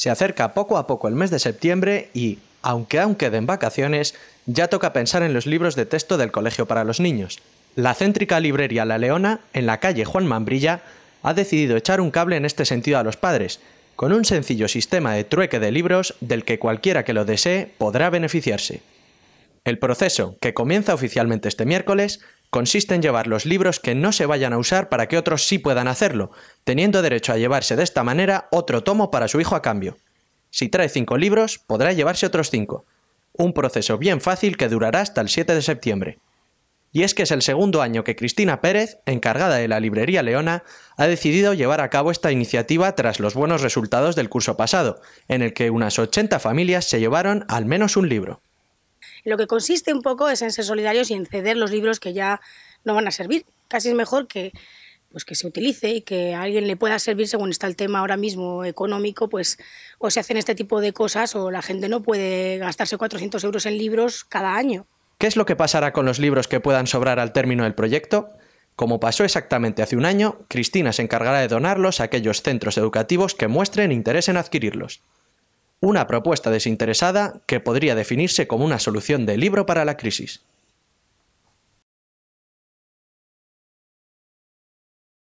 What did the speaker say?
Se acerca poco a poco el mes de septiembre y, aunque aún queden vacaciones, ya toca pensar en los libros de texto del colegio para los niños. La céntrica librería La Leona, en la calle Juan Mambrilla, ha decidido echar un cable en este sentido a los padres, con un sencillo sistema de trueque de libros del que cualquiera que lo desee podrá beneficiarse. El proceso, que comienza oficialmente este miércoles, consiste en llevar los libros que no se vayan a usar para que otros sí puedan hacerlo, teniendo derecho a llevarse de esta manera otro tomo para su hijo a cambio. Si trae cinco libros, podrá llevarse otros cinco. Un proceso bien fácil que durará hasta el 7 de septiembre. Y es que es el segundo año que Cristina Pérez, encargada de la Librería Leona, ha decidido llevar a cabo esta iniciativa tras los buenos resultados del curso pasado, en el que unas 80 familias se llevaron al menos un libro. Lo que consiste un poco es en ser solidarios y en ceder los libros que ya no van a servir. Casi es mejor que pues que se utilice y que a alguien le pueda servir según está el tema ahora mismo económico, pues o se hacen este tipo de cosas o la gente no puede gastarse 400 euros en libros cada año. ¿Qué es lo que pasará con los libros que puedan sobrar al término del proyecto? Como pasó exactamente hace un año, Cristina se encargará de donarlos a aquellos centros educativos que muestren interés en adquirirlos una propuesta desinteresada que podría definirse como una solución de libro para la crisis.